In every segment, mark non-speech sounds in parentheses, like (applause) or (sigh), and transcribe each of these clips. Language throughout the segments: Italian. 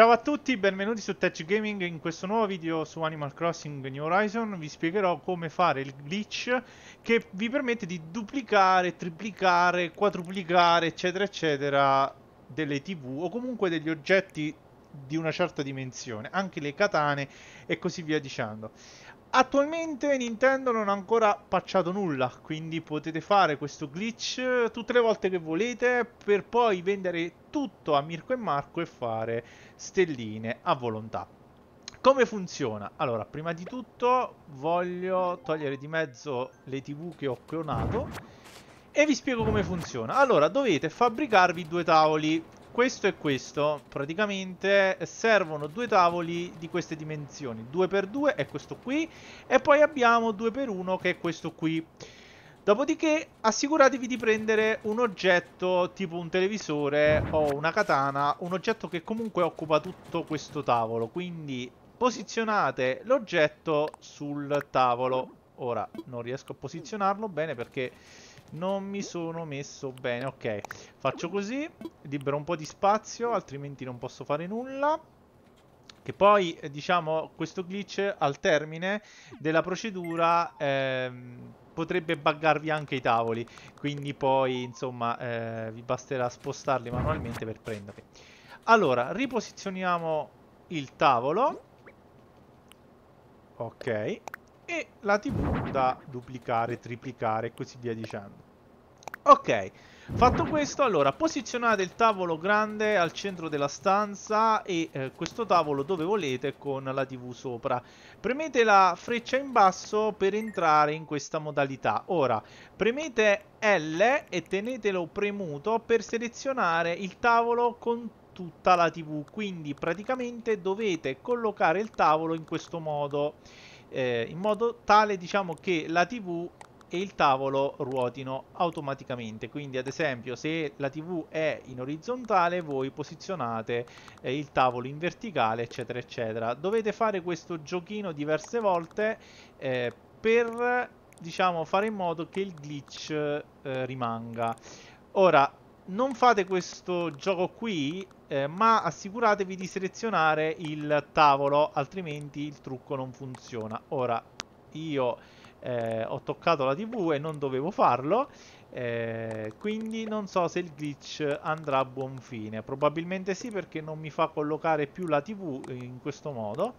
Ciao a tutti, benvenuti su Tech Gaming, in questo nuovo video su Animal Crossing New Horizon vi spiegherò come fare il glitch che vi permette di duplicare, triplicare, quadruplicare eccetera eccetera delle tv o comunque degli oggetti di una certa dimensione, anche le katane e così via dicendo. Attualmente Nintendo non ha ancora patchato nulla, quindi potete fare questo glitch eh, tutte le volte che volete per poi vendere tutto a Mirko e Marco e fare stelline a volontà. Come funziona? Allora, prima di tutto voglio togliere di mezzo le tv che ho clonato e vi spiego come funziona. Allora, dovete fabbricarvi due tavoli questo e questo praticamente servono due tavoli di queste dimensioni 2x2 è questo qui e poi abbiamo 2x1 che è questo qui dopodiché assicuratevi di prendere un oggetto tipo un televisore o una katana un oggetto che comunque occupa tutto questo tavolo quindi posizionate l'oggetto sul tavolo ora non riesco a posizionarlo bene perché non mi sono messo bene, ok. Faccio così, libero un po' di spazio, altrimenti non posso fare nulla. Che poi, eh, diciamo, questo glitch al termine della procedura ehm, potrebbe buggarvi anche i tavoli. Quindi poi, insomma, eh, vi basterà spostarli manualmente per prenderli. Allora, riposizioniamo il tavolo. Ok e la tv da duplicare, triplicare e così via dicendo. Ok, fatto questo, allora posizionate il tavolo grande al centro della stanza e eh, questo tavolo dove volete con la tv sopra. Premete la freccia in basso per entrare in questa modalità. Ora, premete L e tenetelo premuto per selezionare il tavolo con tutta la tv, quindi praticamente dovete collocare il tavolo in questo modo eh, in modo tale diciamo che la TV e il tavolo ruotino automaticamente quindi ad esempio se la tv è in orizzontale voi posizionate eh, il tavolo in verticale eccetera eccetera dovete fare questo giochino diverse volte eh, per diciamo fare in modo che il glitch eh, rimanga ora non fate questo gioco qui, eh, ma assicuratevi di selezionare il tavolo, altrimenti il trucco non funziona. Ora, io eh, ho toccato la tv e non dovevo farlo, eh, quindi non so se il glitch andrà a buon fine. Probabilmente sì, perché non mi fa collocare più la tv eh, in questo modo.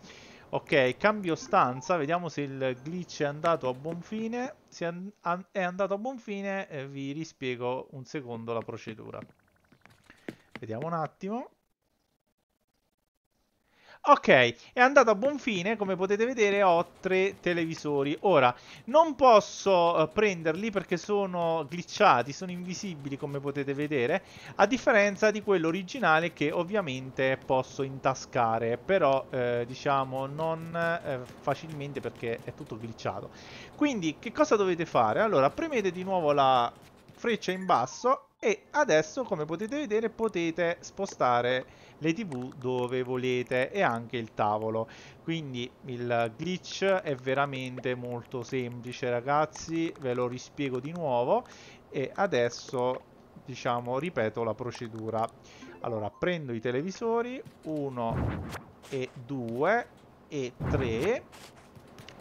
Ok, cambio stanza, vediamo se il glitch è andato a buon fine. Se è andato a buon fine eh, vi rispiego un secondo la procedura. Vediamo un attimo. Ok, è andato a buon fine, come potete vedere ho tre televisori. Ora, non posso eh, prenderli perché sono glitchati, sono invisibili come potete vedere, a differenza di quello originale che ovviamente posso intascare, però eh, diciamo non eh, facilmente perché è tutto glitchato. Quindi che cosa dovete fare? Allora, premete di nuovo la freccia in basso e adesso come potete vedere potete spostare le tv dove volete e anche il tavolo quindi il glitch è veramente molto semplice ragazzi ve lo rispiego di nuovo e adesso diciamo ripeto la procedura allora prendo i televisori 1 e 2 e 3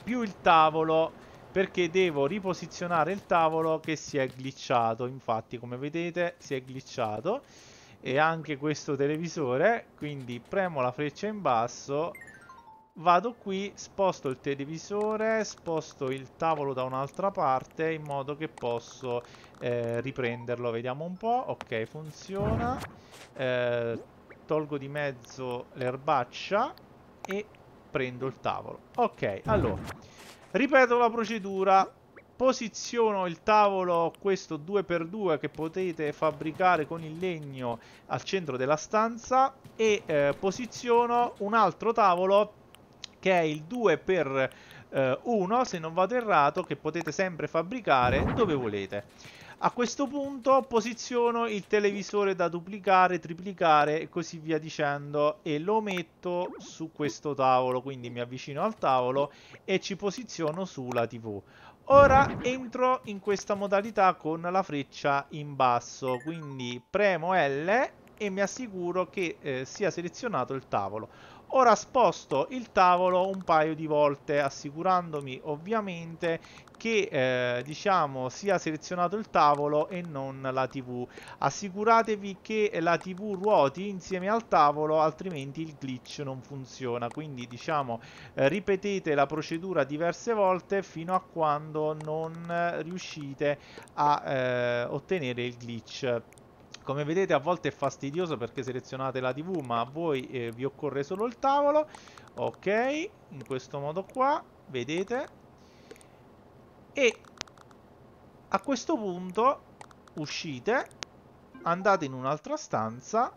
più il tavolo perché devo riposizionare il tavolo che si è glitchato infatti come vedete si è glitchato e anche questo televisore quindi premo la freccia in basso vado qui sposto il televisore sposto il tavolo da un'altra parte in modo che posso eh, riprenderlo vediamo un po' ok funziona eh, tolgo di mezzo l'erbaccia e prendo il tavolo ok allora Ripeto la procedura. Posiziono il tavolo, questo 2x2 che potete fabbricare con il legno al centro della stanza e eh, posiziono un altro tavolo che è il 2x2 eh, uno, se non vado errato, che potete sempre fabbricare dove volete. A questo punto posiziono il televisore da duplicare, triplicare e così via dicendo e lo metto su questo tavolo, quindi mi avvicino al tavolo e ci posiziono sulla tv. Ora entro in questa modalità con la freccia in basso, quindi premo L e mi assicuro che eh, sia selezionato il tavolo. Ora sposto il tavolo un paio di volte assicurandomi ovviamente che eh, diciamo sia selezionato il tavolo e non la tv assicuratevi che la tv ruoti insieme al tavolo altrimenti il glitch non funziona quindi diciamo eh, ripetete la procedura diverse volte fino a quando non riuscite a eh, ottenere il glitch come vedete a volte è fastidioso perché selezionate la TV, ma a voi eh, vi occorre solo il tavolo. Ok, in questo modo qua, vedete. E a questo punto uscite, andate in un'altra stanza,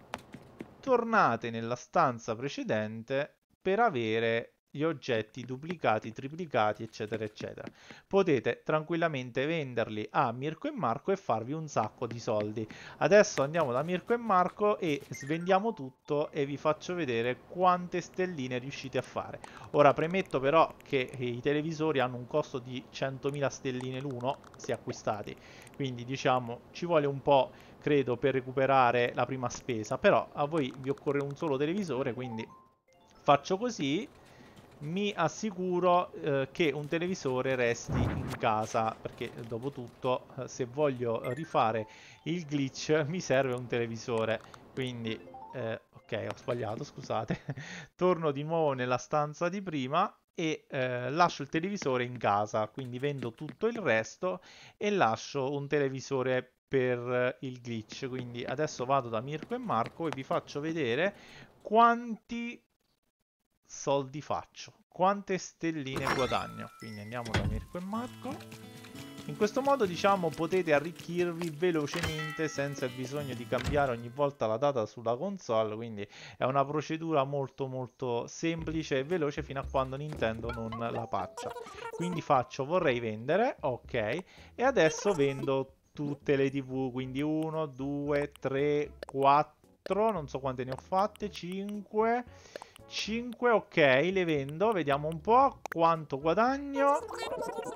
tornate nella stanza precedente per avere gli oggetti duplicati, triplicati, eccetera, eccetera. Potete tranquillamente venderli a Mirko e Marco e farvi un sacco di soldi. Adesso andiamo da Mirko e Marco e svendiamo tutto e vi faccio vedere quante stelline riuscite a fare. Ora premetto però che i televisori hanno un costo di 100.000 stelline l'uno se acquistati, quindi diciamo ci vuole un po' credo per recuperare la prima spesa, però a voi vi occorre un solo televisore, quindi faccio così mi assicuro eh, che un televisore resti in casa perché eh, dopo tutto eh, se voglio rifare il glitch (laughs) mi serve un televisore quindi eh, ok ho sbagliato scusate (laughs) torno di nuovo nella stanza di prima e eh, lascio il televisore in casa quindi vendo tutto il resto e lascio un televisore per il glitch quindi adesso vado da Mirko e Marco e vi faccio vedere quanti soldi faccio? Quante stelline guadagno? Quindi andiamo da Mirko e Marco. In questo modo, diciamo, potete arricchirvi velocemente senza il bisogno di cambiare ogni volta la data sulla console, quindi è una procedura molto molto semplice e veloce fino a quando Nintendo non la paccia. Quindi faccio vorrei vendere, ok, e adesso vendo tutte le TV, quindi 1, 2, 3, 4, non so quante ne ho fatte, 5 5, ok, le vendo, vediamo un po' quanto guadagno.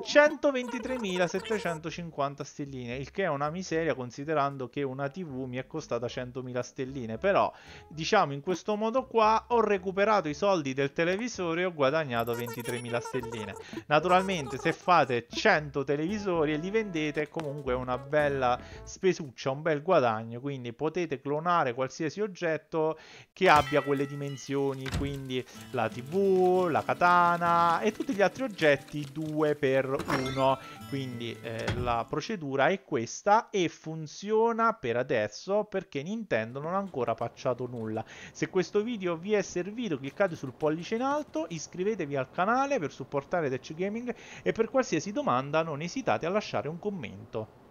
123.750 stelline, il che è una miseria considerando che una TV mi è costata 100.000 stelline, però diciamo in questo modo qua ho recuperato i soldi del televisore e ho guadagnato 23.000 stelline. Naturalmente se fate 100 televisori e li vendete è comunque una bella spesuccia, un bel guadagno, quindi potete clonare qualsiasi oggetto che abbia quelle dimensioni, quindi quindi la tv, la katana e tutti gli altri oggetti 2 per 1 quindi eh, la procedura è questa e funziona per adesso perché Nintendo non ha ancora pacciato nulla se questo video vi è servito cliccate sul pollice in alto iscrivetevi al canale per supportare Tech Gaming e per qualsiasi domanda non esitate a lasciare un commento